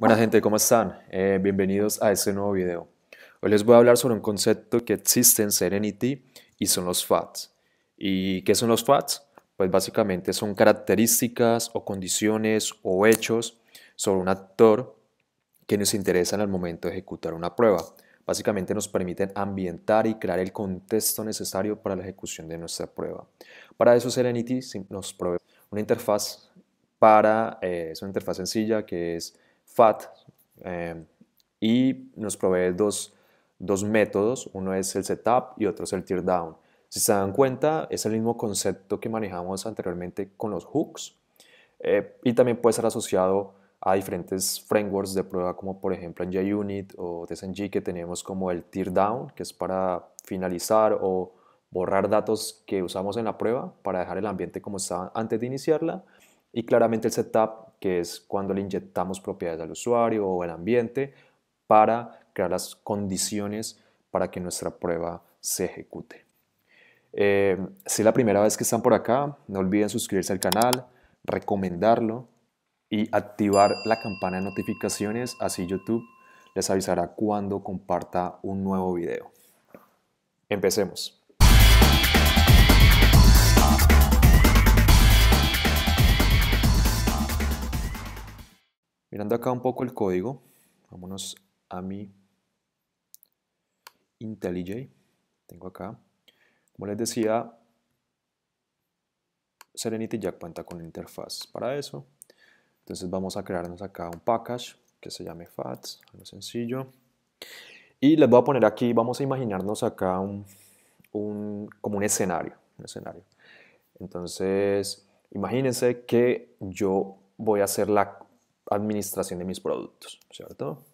Buenas gente, ¿cómo están? Eh, bienvenidos a este nuevo video. Hoy les voy a hablar sobre un concepto que existe en Serenity y son los FATs. ¿Y qué son los FATs? Pues básicamente son características o condiciones o hechos sobre un actor que nos interesan al momento de ejecutar una prueba. Básicamente nos permiten ambientar y crear el contexto necesario para la ejecución de nuestra prueba. Para eso Serenity nos provee una interfaz para, eh, es una interfaz sencilla que es FAT eh, y nos provee dos, métodos, uno es el setup y otro es el teardown. Si se dan cuenta, es el mismo concepto que manejamos anteriormente con los hooks eh, y también puede ser asociado a diferentes frameworks de prueba como por ejemplo en JUnit o TestNG, que tenemos como el teardown que es para finalizar o borrar datos que usamos en la prueba para dejar el ambiente como estaba antes de iniciarla y claramente el setup que es cuando le inyectamos propiedades al usuario o al ambiente para crear las condiciones para que nuestra prueba se ejecute. Eh, si es la primera vez que están por acá, no olviden suscribirse al canal, recomendarlo y activar la campana de notificaciones, así YouTube les avisará cuando comparta un nuevo video. Empecemos. acá un poco el código, vámonos a mi IntelliJ. Tengo acá, como les decía, Serenity ya cuenta con interfaz para eso. Entonces vamos a crearnos acá un package que se llame FATS, algo sencillo. Y les voy a poner aquí, vamos a imaginarnos acá un, como escenario, un escenario. Entonces, imagínense que yo voy a hacer la, administración de mis productos, ¿cierto?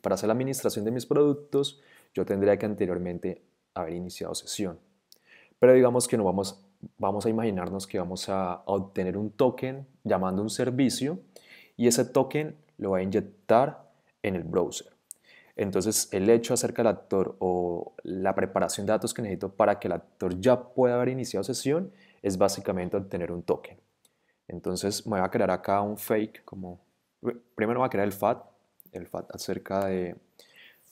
Para hacer la administración de mis productos, yo tendría que anteriormente haber iniciado sesión. Pero digamos que no vamos, vamos a imaginarnos que vamos a obtener un token llamando un servicio y ese token lo va a inyectar en el browser. Entonces, el hecho acerca del actor o la preparación de datos que necesito para que el actor ya pueda haber iniciado sesión es básicamente obtener un token. Entonces, me voy a crear acá un fake, como primero va a crear el FAT, el FAT acerca de,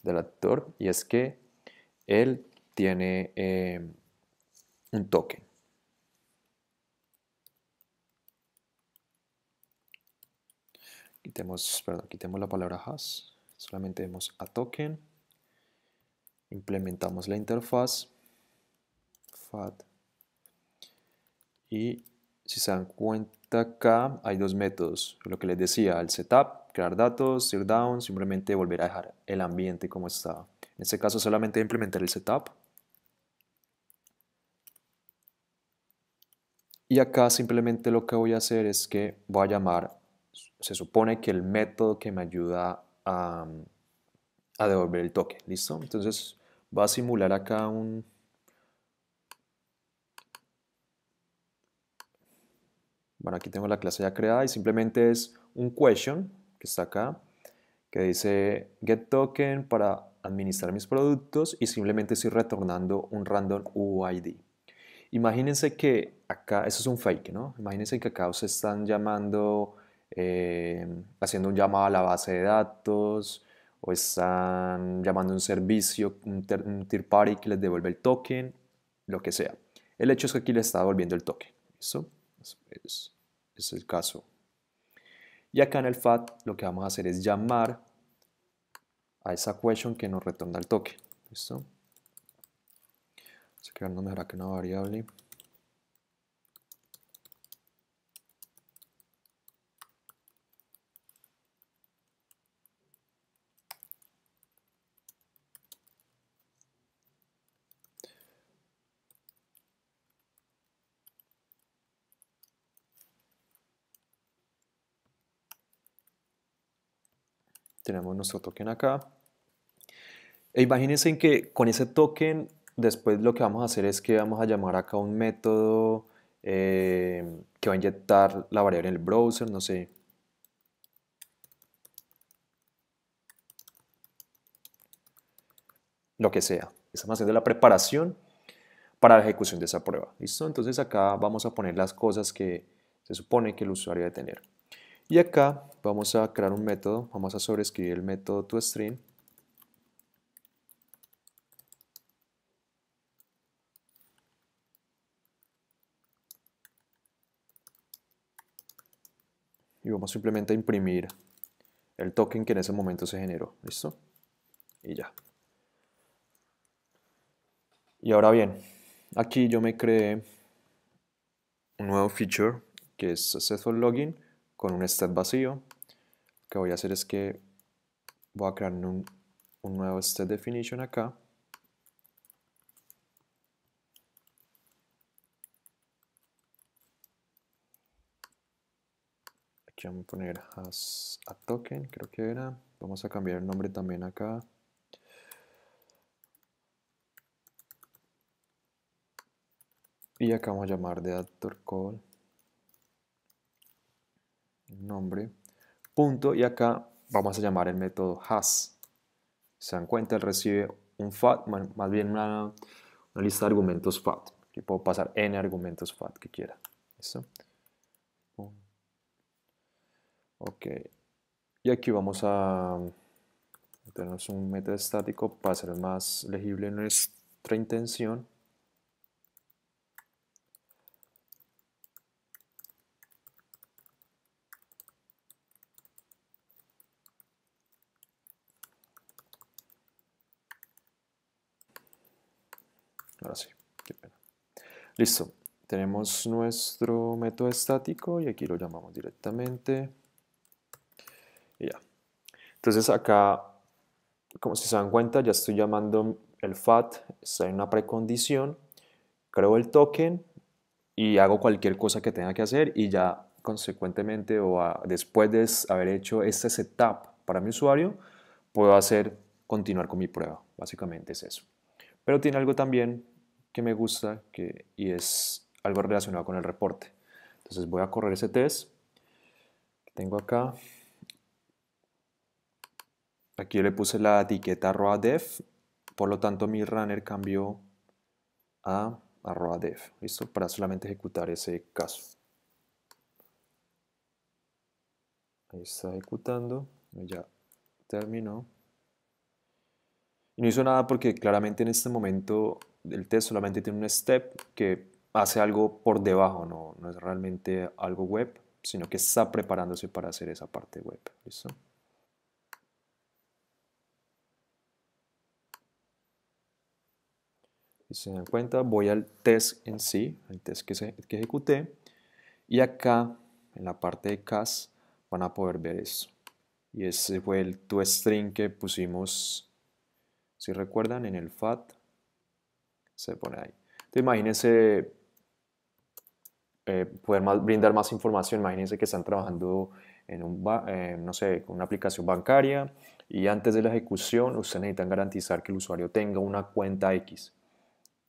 del actor, y es que él tiene eh, un token. Quitemos, perdón, quitemos la palabra has, solamente vemos a token, implementamos la interfaz, FAT, y si se dan cuenta acá, hay dos métodos. Lo que les decía, el setup, crear datos, tear down, simplemente volver a dejar el ambiente como estaba. En este caso solamente implementar el setup. Y acá simplemente lo que voy a hacer es que voy a llamar, se supone que el método que me ayuda a, a devolver el toque, ¿listo? Entonces va a simular acá un, Bueno, aquí tengo la clase ya creada y simplemente es un question que está acá, que dice get token para administrar mis productos y simplemente estoy retornando un random UID. Imagínense que acá, eso es un fake, ¿no? Imagínense que acá se están llamando, eh, haciendo un llamado a la base de datos o están llamando un servicio, un, third party que les devuelve el token, lo que sea. El hecho es que aquí les está devolviendo el token. ¿Listo? Es, el caso. Y acá en el FAT lo que vamos a hacer es llamar a esa question que nos retorna el toque. ¿Listo? se a crearnos mejor acá una variable. tenemos nuestro token acá. E imagínense que con ese token, después lo que vamos a hacer es que vamos a llamar acá un método eh, que va a inyectar la variable en el browser, no sé. Lo que sea. Estamos haciendo la preparación para la ejecución de esa prueba. ¿Listo? Entonces acá vamos a poner las cosas que se supone que el usuario debe tener. Y acá vamos a crear un método, vamos a sobreescribir el método toString. Y vamos simplemente a imprimir el token que en ese momento se generó. ¿Listo? Y ya. Y ahora bien, aquí yo me creé un nuevo feature que es Successful Login con un state vacío. Lo que voy a hacer es que voy a crear un, nuevo state definition acá. Aquí vamos a poner has a token, creo que era. Vamos a cambiar el nombre también acá. Y acá vamos a llamar de actor call nombre, punto, y acá vamos a llamar el método has. Se dan cuenta, él recibe un fat, más bien una, lista de argumentos fat. Aquí puedo pasar n argumentos fat que quiera. eso Ok. Y aquí vamos a tener un método estático para ser más legible nuestra intención. Ahora sí, Listo, tenemos nuestro método estático y aquí lo llamamos directamente. Y ya. Entonces acá, como si se dan cuenta, ya estoy llamando el FAT, está en una precondición, creo el token y hago cualquier cosa que tenga que hacer y ya consecuentemente o después de haber hecho este setup para mi usuario, puedo hacer continuar con mi prueba. Básicamente es eso. Pero tiene algo también que me gusta que, y es algo relacionado con el reporte. Entonces voy a correr ese test que tengo acá. Aquí yo le puse la etiqueta arroba def, por lo tanto mi runner cambió a arroba def, ¿listo? Para solamente ejecutar ese caso. Ahí está ejecutando, ya terminó. Y no hizo nada porque claramente en este momento el test solamente tiene un step que hace algo por debajo, no, es realmente algo web, sino que está preparándose para hacer esa parte web. ¿Listo? Y se dan cuenta, voy al test en sí, al test que, se, que ejecuté, y acá en la parte de CAS van a poder ver eso Y ese fue el toString que pusimos, si recuerdan, en el FAT se pone ahí. Entonces, imagínense eh, poder brindar más información, imagínense que están trabajando en un, no sé, una aplicación bancaria y antes de la ejecución ustedes necesitan garantizar que el usuario tenga una cuenta X.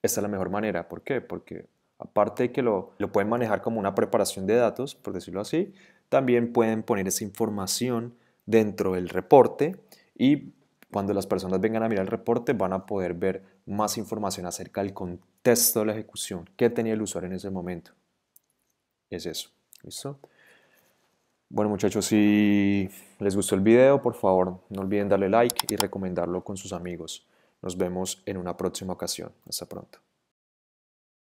Esta es la mejor manera. ¿Por qué? Porque aparte de que lo, lo pueden manejar como una preparación de datos, por decirlo así, también pueden poner esa información dentro del reporte y cuando las personas vengan a mirar el reporte van a poder ver más información acerca del contexto de la ejecución, qué tenía el usuario en ese momento. Es eso, ¿listo? Bueno muchachos, si les gustó el video, por favor no olviden darle like y recomendarlo con sus amigos. Nos vemos en una próxima ocasión. Hasta pronto.